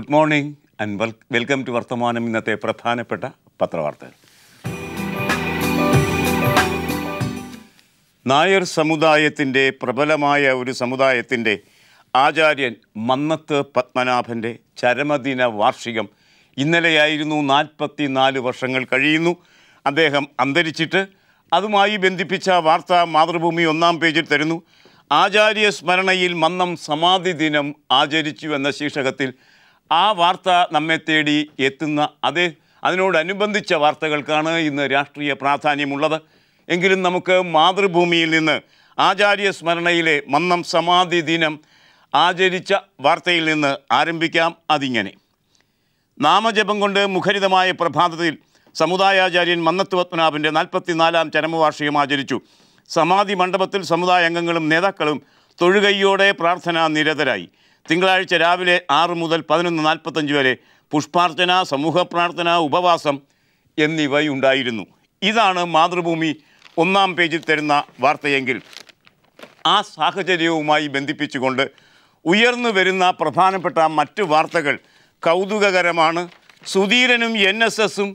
good morning and welcome to Varthamanam ഇന്നത്തെ പ്രധാനപ്പെട്ട പത്രവാർത്തകൾ നായർ സമുദായത്തിൻ്റെ പ്രബലമായ ഒരു സമുദായത്തിൻ്റെ ആചാര്യൻ മന്നത്ത് പത്മനാഭൻ്റെ ചരമദിന വാർഷികം ഇന്നലെയായിരുന്നു നാൽപ്പത്തി നാല് വർഷങ്ങൾ കഴിയുന്നു അദ്ദേഹം അന്തരിച്ചിട്ട് അതുമായി ബന്ധിപ്പിച്ച വാർത്ത മാതൃഭൂമി ഒന്നാം പേജിൽ തരുന്നു ആചാര്യ സ്മരണയിൽ മന്നം സമാധി ദിനം ആചരിച്ചു എന്ന ശീർഷകത്തിൽ ആ വാർത്ത നമ്മെ തേടി എത്തുന്ന അതേ അതിനോടനുബന്ധിച്ച വാർത്തകൾക്കാണ് ഇന്ന് രാഷ്ട്രീയ പ്രാധാന്യമുള്ളത് എങ്കിലും നമുക്ക് മാതൃഭൂമിയിൽ നിന്ന് ആചാര്യ സ്മരണയിലെ മന്നം സമാധി ദിനം ആചരിച്ച വാർത്തയിൽ നിന്ന് ആരംഭിക്കാം അതിങ്ങനെ നാമജപം കൊണ്ട് മുഖരിതമായ പ്രഭാതത്തിൽ സമുദായാചാര്യൻ മന്നത്ത് പത്മനാഭൻ്റെ നാൽപ്പത്തിനാലാം ചരമവാർഷികം ആചരിച്ചു സമാധി മണ്ഡപത്തിൽ സമുദായ അംഗങ്ങളും നേതാക്കളും തൊഴുകയ്യോടെ പ്രാർത്ഥനാ നിരതരായി തിങ്കളാഴ്ച രാവിലെ ആറ് മുതൽ പതിനൊന്ന് നാൽപ്പത്തഞ്ച് വരെ പുഷ്പാർച്ചന സമൂഹ പ്രാർത്ഥന ഉപവാസം എന്നിവയുണ്ടായിരുന്നു ഇതാണ് മാതൃഭൂമി ഒന്നാം പേജിൽ തരുന്ന വാർത്തയെങ്കിൽ ആ സാഹചര്യവുമായി ബന്ധിപ്പിച്ചുകൊണ്ട് ഉയർന്നു വരുന്ന പ്രധാനപ്പെട്ട മറ്റു വാർത്തകൾ കൗതുകകരമാണ് സുധീരനും എൻ എസ് എസും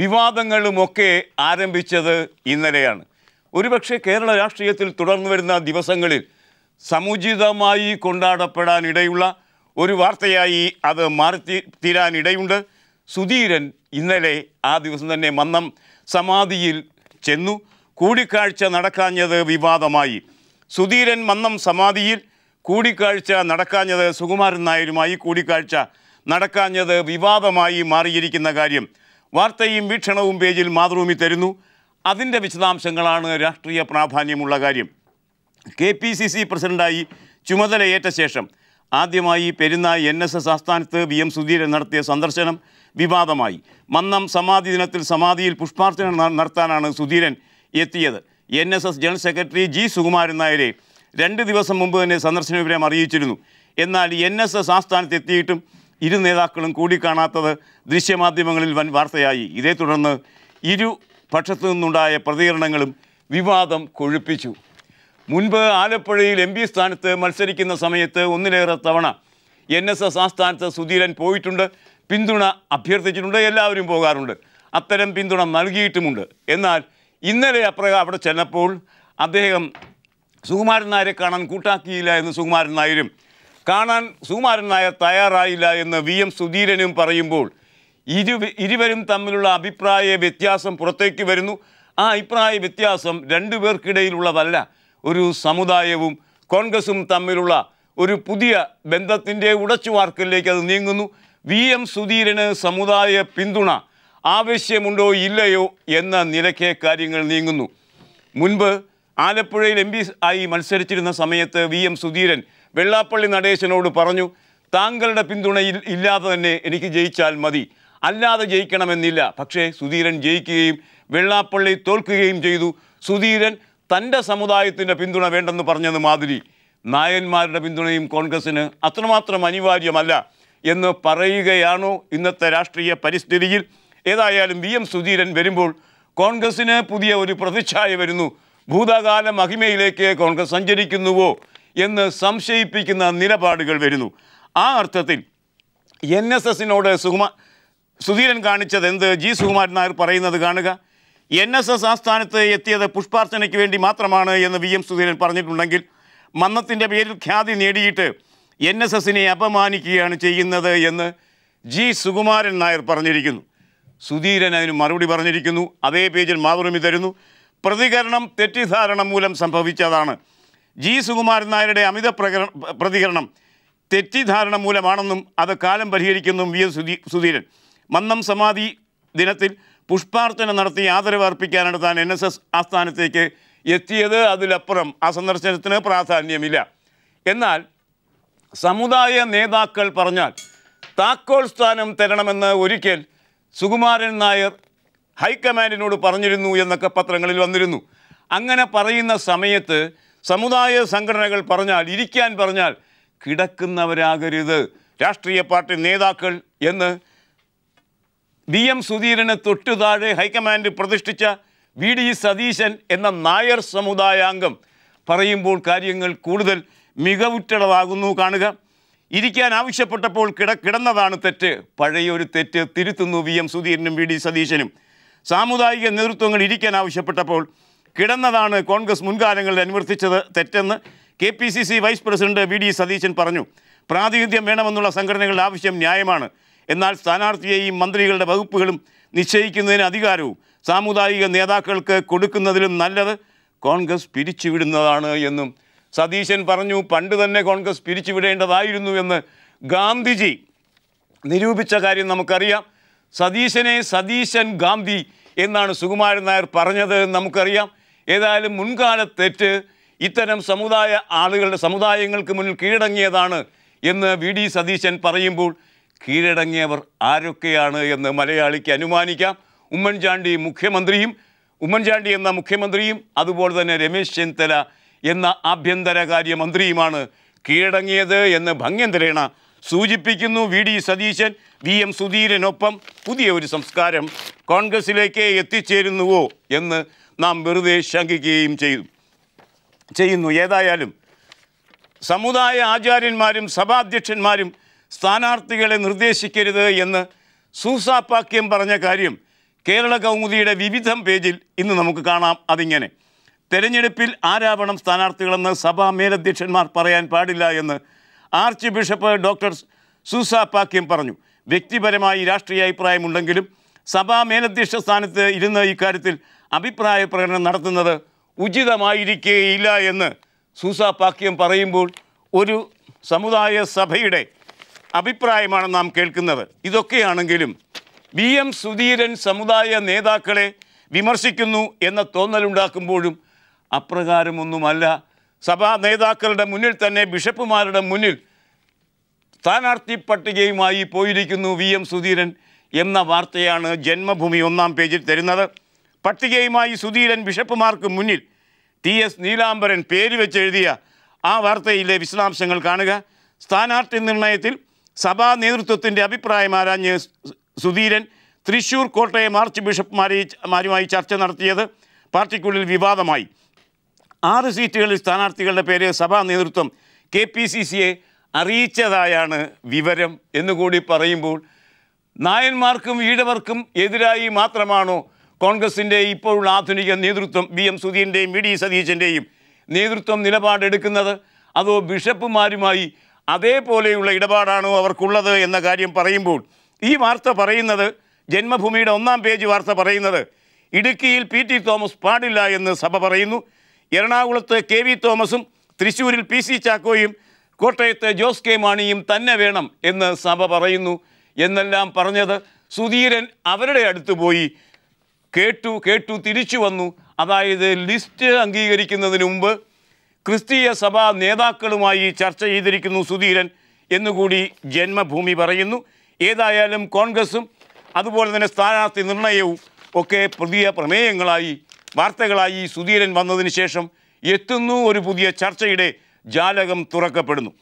വിവാദങ്ങളുമൊക്കെ ആരംഭിച്ചത് ഇന്നലെയാണ് ഒരുപക്ഷെ കേരള രാഷ്ട്രീയത്തിൽ തുടർന്നു വരുന്ന ദിവസങ്ങളിൽ സമുചിതമായി കൊണ്ടാടപ്പെടാനിടയുള്ള ഒരു വാർത്തയായി അത് മാറി തീരാനിടയുണ്ട് സുധീരൻ ഇന്നലെ ആ ദിവസം തന്നെ മന്നം സമാധിയിൽ ചെന്നു കൂടിക്കാഴ്ച നടക്കാഞ്ഞത് വിവാദമായി സുധീരൻ മന്നം സമാധിയിൽ കൂടിക്കാഴ്ച നടക്കാഞ്ഞത് സുകുമാരൻ നായരുമായി കൂടിക്കാഴ്ച നടക്കാഞ്ഞത് വിവാദമായി മാറിയിരിക്കുന്ന കാര്യം വാർത്തയും വീക്ഷണവും പേജിൽ മാതൃഭൂമി തരുന്നു അതിൻ്റെ വിശദാംശങ്ങളാണ് രാഷ്ട്രീയ പ്രാധാന്യമുള്ള കാര്യം കെ പി സി സി പ്രസിഡൻ്റായി ചുമതലയേറ്റ ശേഷം ആദ്യമായി പെരുന്നാൾ എൻ എസ് എസ് ആസ്ഥാനത്ത് വി എം സുധീരൻ നടത്തിയ സന്ദർശനം വിവാദമായി മന്നം സമാധി ദിനത്തിൽ സമാധിയിൽ പുഷ്പാർച്ചന നടത്താനാണ് സുധീരൻ എത്തിയത് N S S general secretary G Sukumaran നായരെ രണ്ട് ദിവസം മുമ്പ് തന്നെ സന്ദർശന വിവരം അറിയിച്ചിരുന്നു എന്നാൽ എൻ എസ് എസ് ആസ്ഥാനത്ത് എത്തിയിട്ടും ഇരു നേതാക്കളും കൂടിക്കാണാത്തത് ദൃശ്യമാധ്യമങ്ങളിൽ വൻ വാർത്തയായി ഇതേ തുടർന്ന് ഇരു പക്ഷത്തു നിന്നുണ്ടായ പ്രതികരണങ്ങളും വിവാദം കൊഴുപ്പിച്ചു മുൻപ് ആലപ്പുഴയിൽ എം പി സ്ഥാനത്ത് മത്സരിക്കുന്ന സമയത്ത് ഒന്നിലേറെ തവണ എൻ എസ് എസ് ആസ്ഥാനത്ത് സുധീരൻ പോയിട്ടുണ്ട് പിന്തുണ അഭ്യർത്ഥിച്ചിട്ടുണ്ട് എല്ലാവരും പോകാറുണ്ട് അത്തരം പിന്തുണ നൽകിയിട്ടുമുണ്ട് എന്നാൽ ഇന്നലെ അപ്രകാരം അവിടെ ചെന്നപ്പോൾ അദ്ദേഹം സുകുമാരൻ നായരെ കാണാൻ കൂട്ടാക്കിയില്ല എന്ന് സുകുമാരൻ നായരും കാണാൻ സുകുമാരൻ നായർ തയ്യാറായില്ല എന്ന് വി എം സുധീരനും പറയുമ്പോൾ ഇരു ഇരുവരും തമ്മിലുള്ള അഭിപ്രായ വ്യത്യാസം പുറത്തേക്ക് വരുന്നു ആ അഭിപ്രായ വ്യത്യാസം രണ്ടുപേർക്കിടയിലുള്ളതല്ല ഒരു സമുദായവും കോൺഗ്രസും തമ്മിലുള്ള ഒരു പുതിയ ബന്ധത്തിൻ്റെ ഉടച്ചുവാർക്കലിലേക്ക് അത് നീങ്ങുന്നു വി എം സുധീരന് സമുദായ പിന്തുണ ആവശ്യമുണ്ടോ ഇല്ലയോ എന്ന നിലയ്ക്ക് കാര്യങ്ങൾ നീങ്ങുന്നു മുൻപ് ആലപ്പുഴയിൽ എം ആയി മത്സരിച്ചിരുന്ന സമയത്ത് വി എം സുധീരൻ വെള്ളാപ്പള്ളി നടേശനോട് പറഞ്ഞു താങ്കളുടെ പിന്തുണയിൽ ഇല്ലാതെ തന്നെ എനിക്ക് ജയിച്ചാൽ മതി അല്ലാതെ ജയിക്കണമെന്നില്ല പക്ഷേ സുധീരൻ ജയിക്കുകയും വെള്ളാപ്പള്ളി തോൽക്കുകയും ചെയ്തു സുധീരൻ തൻ്റെ സമുദായത്തിൻ്റെ പിന്തുണ വേണ്ടെന്ന് പറഞ്ഞത് മാതിരി നായന്മാരുടെ പിന്തുണയും കോൺഗ്രസ്സിന് അത്രമാത്രം അനിവാര്യമല്ല എന്ന് പറയുകയാണോ ഇന്നത്തെ രാഷ്ട്രീയ പരിസ്ഥിതിയിൽ ഏതായാലും വി എം സുധീരൻ വരുമ്പോൾ കോൺഗ്രസ്സിന് പുതിയ ഒരു പ്രതിച്ഛായ വരുന്നു ഭൂതകാല മഹിമയിലേക്ക് കോൺഗ്രസ് സഞ്ചരിക്കുന്നുവോ എന്ന് സംശയിപ്പിക്കുന്ന നിലപാടുകൾ വരുന്നു ആ അർത്ഥത്തിൽ എൻ എസ് എസിനോട് സുകുമാ സുധീരൻ കാണിച്ചത് എന്ത് ജി സുകുമാരൻ നായർ പറയുന്നത് കാണുക എൻ എസ് എസ് ആസ്ഥാനത്ത് എത്തിയത് പുഷ്പാർച്ചനയ്ക്ക് വേണ്ടി മാത്രമാണ് എന്ന് വി എം സുധീരൻ പറഞ്ഞിട്ടുണ്ടെങ്കിൽ മന്നത്തിൻ്റെ പേരിൽ ഖ്യാതി നേടിയിട്ട് എൻ എസ് എസിനെ അപമാനിക്കുകയാണ് ചെയ്യുന്നത് എന്ന് ജി സുകുമാരൻ നായർ പറഞ്ഞിരിക്കുന്നു സുധീരൻ അതിന് മറുപടി പറഞ്ഞിരിക്കുന്നു അതേ പേജിൽ മാതൃമി തരുന്നു പ്രതികരണം തെറ്റിദ്ധാരണ മൂലം സംഭവിച്ചതാണ് ജി സുകുമാരൻ നായരുടെ അമിത പ്രതികരണം തെറ്റിദ്ധാരണ മൂലമാണെന്നും അത് കാലം പരിഹരിക്കുന്നു വി എം സുധീരൻ മന്നം സമാധി ദിനത്തിൽ പുഷ്പാർച്ചന നടത്തി ആദരവ് അർപ്പിക്കാനാണ് താൻ എൻ എസ് എസ് ആസ്ഥാനത്തേക്ക് എത്തിയത് അതിലപ്പുറം ആ സന്ദർശനത്തിന് പ്രാധാന്യമില്ല എന്നാൽ സമുദായ നേതാക്കൾ പറഞ്ഞാൽ താക്കോൽ സ്ഥാനം തരണമെന്ന് ഒരിക്കൽ സുകുമാരൻ നായർ ഹൈക്കമാൻഡിനോട് പറഞ്ഞിരുന്നു എന്നൊക്കെ പത്രങ്ങളിൽ വന്നിരുന്നു അങ്ങനെ പറയുന്ന സമയത്ത് സമുദായ സംഘടനകൾ പറഞ്ഞാൽ ഇരിക്കാൻ പറഞ്ഞാൽ കിടക്കുന്നവരാകരുത് രാഷ്ട്രീയ പാർട്ടി നേതാക്കൾ എന്ന് വി എം സുധീരന് തൊട്ടു താഴെ ഹൈക്കമാൻഡ് പ്രതിഷ്ഠിച്ച വി ഡി സതീശൻ എന്ന നായർ സമുദായാംഗം പറയുമ്പോൾ കാര്യങ്ങൾ കൂടുതൽ മികവുറ്റളവാകുന്നു കാണുക ഇരിക്കാൻ ആവശ്യപ്പെട്ടപ്പോൾ കിട കിടന്നതാണ് തെറ്റ് പഴയൊരു തെറ്റ് തിരുത്തുന്നു വി എം സുധീരനും വി ഡി സതീശനും സാമുദായിക നേതൃത്വങ്ങൾ ഇരിക്കാൻ ആവശ്യപ്പെട്ടപ്പോൾ കിടന്നതാണ് കോൺഗ്രസ് മുൻകാലങ്ങളിൽ അനുവർത്തിച്ചത് തെറ്റെന്ന് K P C C vice president V D Satheesan പറഞ്ഞു പ്രാതിനിധ്യം വേണമെന്നുള്ള സംഘടനകളുടെ ആവശ്യം ന്യായമാണ് എന്നാൽ സ്ഥാനാർത്ഥിയെയും മന്ത്രികളുടെ വകുപ്പുകളും നിശ്ചയിക്കുന്നതിന് അധികാരവും സാമുദായിക നേതാക്കൾക്ക് കൊടുക്കുന്നതിലും നല്ലത് കോൺഗ്രസ് പിരിച്ചുവിടുന്നതാണ് എന്നും സതീശൻ പറഞ്ഞു പണ്ട് തന്നെ കോൺഗ്രസ് പിരിച്ചുവിടേണ്ടതായിരുന്നു എന്ന് ഗാന്ധിജി നിരൂപിച്ച കാര്യം നമുക്കറിയാം സതീശനെ സതീശൻ ഗാന്ധി എന്നാണ് സുകുമാരൻ നായർ പറഞ്ഞത് നമുക്കറിയാം ഏതായാലും മുൻകാല തെറ്റ് ഇത്തരം സമുദായ ആളുകളുടെ സമുദായങ്ങൾക്ക് മുന്നിൽ കീഴടങ്ങിയതാണ് എന്ന് വി ഡി സതീശൻ പറയുമ്പോൾ കീഴടങ്ങിയവർ ആരൊക്കെയാണ് എന്ന് മലയാളിക്ക് അനുമാനിക്കാം ഉമ്മൻചാണ്ടി മുഖ്യമന്ത്രിയും ഉമ്മൻചാണ്ടി എന്ന മുഖ്യമന്ത്രിയും അതുപോലെ തന്നെ രമേശ് ചെന്നിത്തല എന്ന ആഭ്യന്തരകാര്യമന്ത്രിയുമാണ് കീഴടങ്ങിയത് എന്ന് ഭംഗ്യന്തരേണ സൂചിപ്പിക്കുന്നു V D Satheesan V M സുധീരനൊപ്പം പുതിയ ഒരു സംസ്കാരം കോൺഗ്രസിലേക്ക് എത്തിച്ചേരുന്നുവോ എന്ന് നാം വെറുതെ ശങ്കിക്കുകയും ചെയ്തു ചെയ്യുന്നു ഏതായാലും സമുദായ ആചാര്യന്മാരും സഭാധ്യക്ഷന്മാരും സ്ഥാനാർത്ഥികളെ നിർദ്ദേശിക്കരുത് എന്ന് സൂസാപ്പാക്യം പറഞ്ഞ കാര്യം കേരള കൗമുദിയുടെ വിവിധ പേജിൽ ഇന്ന് നമുക്ക് കാണാം അതിങ്ങനെ തെരഞ്ഞെടുപ്പിൽ ആരാവണം സ്ഥാനാർത്ഥികളെന്ന് സഭാ മേലധ്യക്ഷന്മാർ പറയാൻ പാടില്ല എന്ന് ആർച്ച് ബിഷപ്പ് ഡോക്ടർ സൂസാപ്പാക്യം പറഞ്ഞു വ്യക്തിപരമായി രാഷ്ട്രീയ അഭിപ്രായമുണ്ടെങ്കിലും സഭാ മേലധ്യക്ഷ സ്ഥാനത്ത് ഇരുന്ന് ഇക്കാര്യത്തിൽ അഭിപ്രായ പ്രകടനം നടത്തുന്നത് ഉചിതമായിരിക്കേയില്ല എന്ന് സൂസാപ്പാക്യം പറയുമ്പോൾ ഒരു സമുദായ സഭയുടെ അഭിപ്രായമാണ് നാം കേൾക്കുന്നത് ഇതൊക്കെയാണെങ്കിലും വി എം സുധീരൻ സമുദായ നേതാക്കളെ വിമർശിക്കുന്നു എന്ന തോന്നലുണ്ടാക്കുമ്പോഴും അപ്രകാരമൊന്നുമല്ല സഭാ നേതാക്കളുടെ മുന്നിൽ തന്നെ ബിഷപ്പുമാരുടെ മുന്നിൽ സ്ഥാനാർത്ഥി പട്ടികയുമായി പോയിരിക്കുന്നു വി എം സുധീരൻ എന്ന വാർത്തയാണ് ജന്മഭൂമി ഒന്നാം പേജിൽ തരുന്നത് പട്ടികയുമായി സുധീരൻ ബിഷപ്പുമാർക്ക് മുന്നിൽ ടി എസ് നീലാംബരൻ പേര് വെച്ചെഴുതിയ ആ വാർത്തയിലെ വിശദാംശങ്ങൾ കാണുക സ്ഥാനാർത്ഥി നിർണയത്തിൽ സഭാ നേതൃത്വത്തിൻ്റെ അഭിപ്രായം ആരാഞ്ഞ് സുധീരൻ തൃശൂർ കോട്ടയം ആർച്ച് ബിഷപ്പ്മാരെ മാരുമായി ചർച്ച നടത്തിയത് പാർട്ടിക്കുള്ളിൽ വിവാദമായി ആറ് സീറ്റുകളിൽ സ്ഥാനാർത്ഥികളുടെ പേര് സഭാ നേതൃത്വം കെ പി സി സിയെ അറിയിച്ചതായാണ് വിവരം എന്നുകൂടി പറയുമ്പോൾ നായന്മാർക്കും ഈഴവർക്കും എതിരായി മാത്രമാണോ കോൺഗ്രസിൻ്റെ ഇപ്പോഴുള്ള ആധുനിക നേതൃത്വം വി എം സുധീരൻ്റെയും വി ഡി സതീശൻ്റെയും നേതൃത്വം നിലപാടെടുക്കുന്നത് അതോ ബിഷപ്പുമാരുമായി അതേപോലെയുള്ള ഇടപാടാണോ അവർക്കുള്ളത് എന്ന കാര്യം പറയുമ്പോൾ ഈ വാർത്ത പറയുന്നത് ജന്മഭൂമിയുടെ ഒന്നാം പേജ് വാർത്ത പറയുന്നത് ഇടുക്കിയിൽ പി ടി തോമസ് പാടില്ല എന്ന് സഭ പറയുന്നു എറണാകുളത്ത് കെ വി തോമസും തൃശ്ശൂരിൽ പി സി ചാക്കോയും കോട്ടയത്ത് ജോസ് കെ മാണിയും തന്നെ വേണം എന്ന് സഭ പറയുന്നു എന്നെല്ലാം പറഞ്ഞത് സുധീരൻ അവരുടെ അടുത്ത് പോയി കേട്ടു കേട്ടു തിരിച്ചു വന്നു അതായത് ലിസ്റ്റ് അംഗീകരിക്കുന്നതിന് മുമ്പ് ക്രിസ്തീയ സഭാ നേതാക്കളുമായി ചർച്ച ചെയ്തിരിക്കുന്നു സുധീരൻ എന്നുകൂടി ജന്മഭൂമി പറയുന്നു ഏതായാലും കോൺഗ്രസും അതുപോലെ തന്നെ സ്ഥാനാർത്ഥി നിർണയവും ഒക്കെ പുതിയ പ്രമേയങ്ങളായി വാർത്തകളായി സുധീരൻ വന്നതിന് ശേഷം എത്തുന്നു ഒരു പുതിയ ചർച്ചയുടെ ജാലകം തുറക്കപ്പെടുന്നു